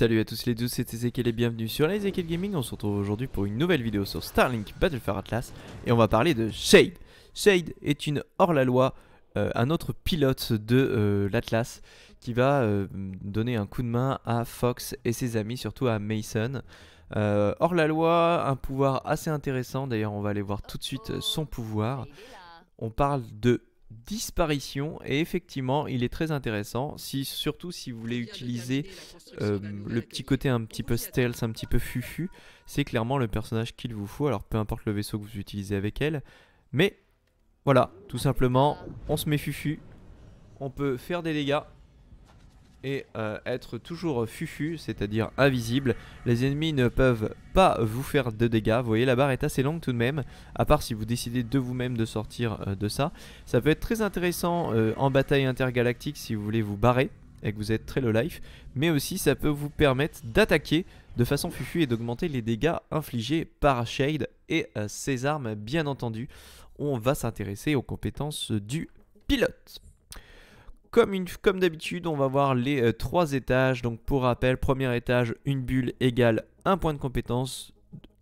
Salut à tous les deux, c'est Ezekiel et bienvenue sur les Ezekiel Gaming. On se retrouve aujourd'hui pour une nouvelle vidéo sur Starlink Battle for Atlas et on va parler de Shade. Shade est une hors-la-loi, euh, un autre pilote de euh, l'Atlas qui va euh, donner un coup de main à Fox et ses amis, surtout à Mason. hors-la-loi, un pouvoir assez intéressant, d'ailleurs on va aller voir tout de suite son pouvoir. On parle de disparition et effectivement il est très intéressant si surtout si vous voulez utiliser euh, le petit côté un petit peu stealth un petit peu fufu c'est clairement le personnage qu'il vous faut alors peu importe le vaisseau que vous utilisez avec elle mais voilà tout simplement on se met fufu on peut faire des dégâts et euh, être toujours fufu, c'est-à-dire invisible. Les ennemis ne peuvent pas vous faire de dégâts. Vous voyez, la barre est assez longue tout de même, à part si vous décidez de vous-même de sortir euh, de ça. Ça peut être très intéressant euh, en bataille intergalactique si vous voulez vous barrer et que vous êtes très low life, mais aussi ça peut vous permettre d'attaquer de façon fufu et d'augmenter les dégâts infligés par Shade et ses armes, bien entendu. On va s'intéresser aux compétences du pilote. Comme, d'habitude, on va voir les euh, trois étages. Donc pour rappel, premier étage, une bulle égale un point de compétence.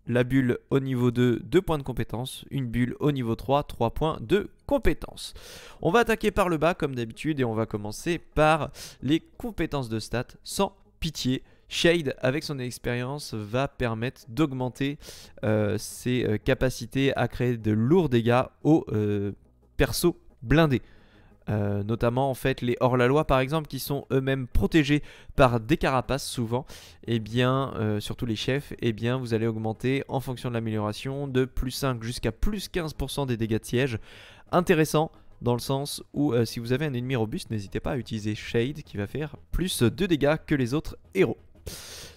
La bulle au niveau 2, 2 points de compétence. Une bulle au niveau 3, 3 points de compétence. On va attaquer par le bas comme d'habitude et on va commencer par les compétences de stats sans pitié. Shade, avec son expérience, va permettre d'augmenter euh, ses euh, capacités à créer de lourds dégâts aux perso persos blindés. Euh, notamment en fait les hors-la-loi par exemple qui sont eux-mêmes protégés par des carapaces souvent, et eh bien euh, surtout les chefs, et eh bien vous allez augmenter en fonction de l'amélioration de plus 5 jusqu'à plus 15% des dégâts de siège. Intéressant dans le sens où euh, si vous avez un ennemi robuste, n'hésitez pas à utiliser Shade qui va faire plus de dégâts que les autres héros.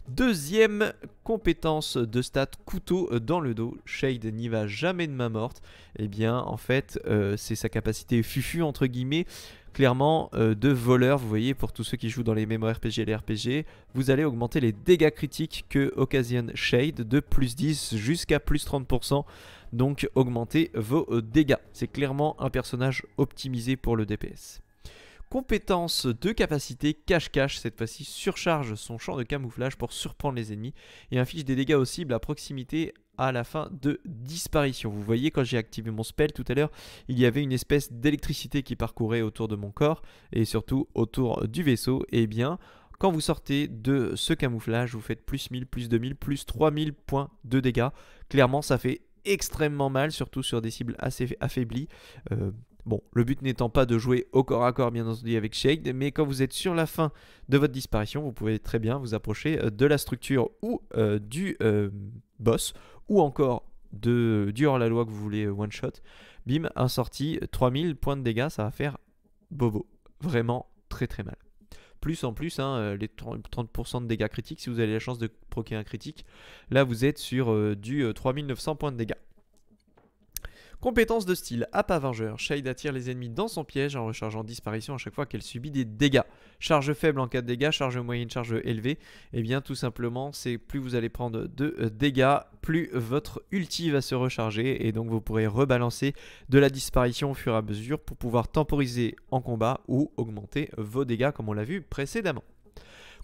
Deuxième compétence de stat couteau dans le dos, Shade n'y va jamais de main morte. Et eh bien en fait euh, c'est sa capacité fufu entre guillemets clairement euh, de voleur. Vous voyez pour tous ceux qui jouent dans les RPG et les RPG, vous allez augmenter les dégâts critiques que occasionne Shade de plus 10 jusqu'à plus 30%. Donc augmenter vos dégâts. C'est clairement un personnage optimisé pour le DPS compétence de capacité cache-cache, cette fois-ci surcharge son champ de camouflage pour surprendre les ennemis et inflige des dégâts aux cibles à proximité à la fin de disparition. Vous voyez, quand j'ai activé mon spell tout à l'heure, il y avait une espèce d'électricité qui parcourait autour de mon corps et surtout autour du vaisseau. Et eh bien, quand vous sortez de ce camouflage, vous faites plus 1000, plus 2000, plus 3000 points de dégâts. Clairement, ça fait extrêmement mal, surtout sur des cibles assez affaiblies. Euh, Bon, le but n'étant pas de jouer au corps à corps, bien entendu, avec Shade, mais quand vous êtes sur la fin de votre disparition, vous pouvez très bien vous approcher euh, de la structure ou euh, du euh, boss, ou encore de, du hors-la-loi que vous voulez one-shot. Bim, un sorti, 3000 points de dégâts, ça va faire bobo. Vraiment très très mal. Plus en plus, hein, les 30% de dégâts critiques, si vous avez la chance de proquer un critique, là vous êtes sur du 3900 points de dégâts. Compétence de style à vengeur. Shade attire les ennemis dans son piège en rechargeant disparition à chaque fois qu'elle subit des dégâts. Charge faible en cas de dégâts, charge moyenne, charge élevée. Et eh bien tout simplement, c'est plus vous allez prendre de euh, dégâts, plus votre ulti va se recharger et donc vous pourrez rebalancer de la disparition au fur et à mesure pour pouvoir temporiser en combat ou augmenter vos dégâts comme on l'a vu précédemment.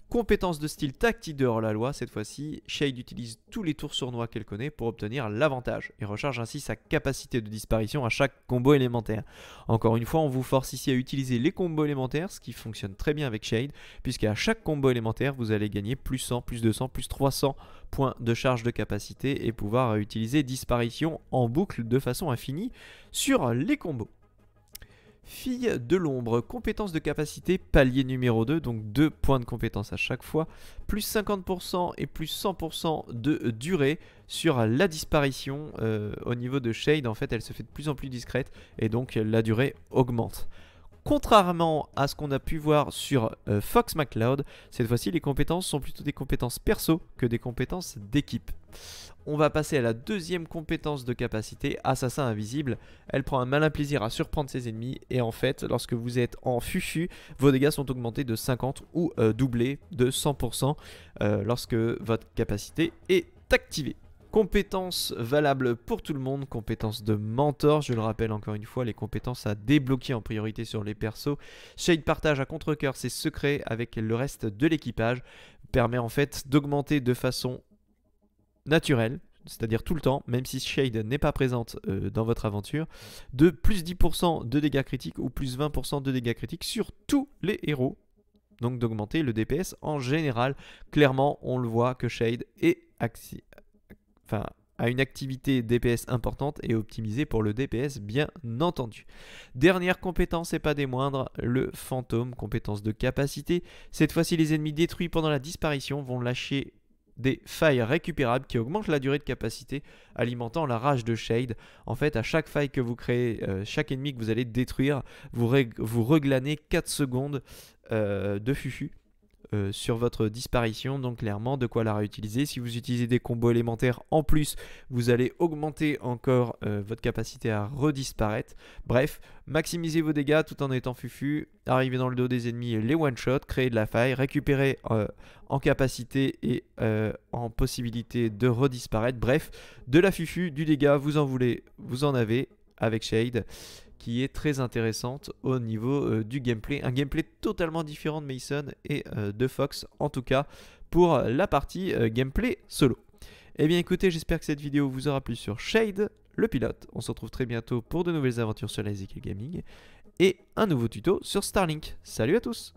Compétence de style tactique dehors la loi cette fois-ci, Shade utilise tous les tours sournois qu'elle connaît pour obtenir l'avantage et recharge ainsi sa capacité de disparition à chaque combo élémentaire. Encore une fois, on vous force ici à utiliser les combos élémentaires, ce qui fonctionne très bien avec Shade, puisqu'à chaque combo élémentaire, vous allez gagner plus 100, plus 200, plus 300 points de charge de capacité et pouvoir utiliser disparition en boucle de façon infinie sur les combos. Fille de l'ombre, compétence de capacité, palier numéro 2, donc 2 points de compétence à chaque fois, plus 50% et plus 100% de durée sur la disparition euh, au niveau de Shade. En fait, elle se fait de plus en plus discrète et donc la durée augmente. Contrairement à ce qu'on a pu voir sur euh, Fox McCloud, cette fois-ci les compétences sont plutôt des compétences perso que des compétences d'équipe. On va passer à la deuxième compétence de capacité, Assassin Invisible. Elle prend un malin plaisir à surprendre ses ennemis et en fait, lorsque vous êtes en fufu, vos dégâts sont augmentés de 50 ou euh, doublés de 100% euh, lorsque votre capacité est activée. Compétences valables pour tout le monde, compétences de mentor, je le rappelle encore une fois, les compétences à débloquer en priorité sur les persos. Shade partage à contre cœur ses secrets avec le reste de l'équipage, permet en fait d'augmenter de façon naturelle, c'est-à-dire tout le temps, même si Shade n'est pas présente euh, dans votre aventure, de plus 10% de dégâts critiques ou plus 20% de dégâts critiques sur tous les héros. Donc d'augmenter le DPS en général. Clairement, on le voit que Shade est enfin, à une activité DPS importante et optimisée pour le DPS bien entendu. Dernière compétence et pas des moindres, le fantôme, compétence de capacité. Cette fois-ci les ennemis détruits pendant la disparition vont lâcher des failles récupérables qui augmentent la durée de capacité, alimentant la rage de Shade. En fait, à chaque faille que vous créez, euh, chaque ennemi que vous allez détruire, vous, vous reglanez 4 secondes euh, de fufu. Euh, sur votre disparition, donc clairement de quoi la réutiliser. Si vous utilisez des combos élémentaires en plus, vous allez augmenter encore euh, votre capacité à redisparaître. Bref, maximisez vos dégâts tout en étant fufu, arriver dans le dos des ennemis les one-shot, créer de la faille, récupérer euh, en capacité et en possibilité de redisparaître. Bref, de la fufu, du dégât, vous en voulez, vous en avez avec Shade qui est très intéressante au niveau euh, du gameplay. Un gameplay totalement différent de Mason et euh, de Fox, en tout cas pour la partie euh, gameplay solo. Eh bien écoutez, j'espère que cette vidéo vous aura plu sur Shade, le pilote. On se retrouve très bientôt pour de nouvelles aventures sur la Gaming et un nouveau tuto sur Starlink. Salut à tous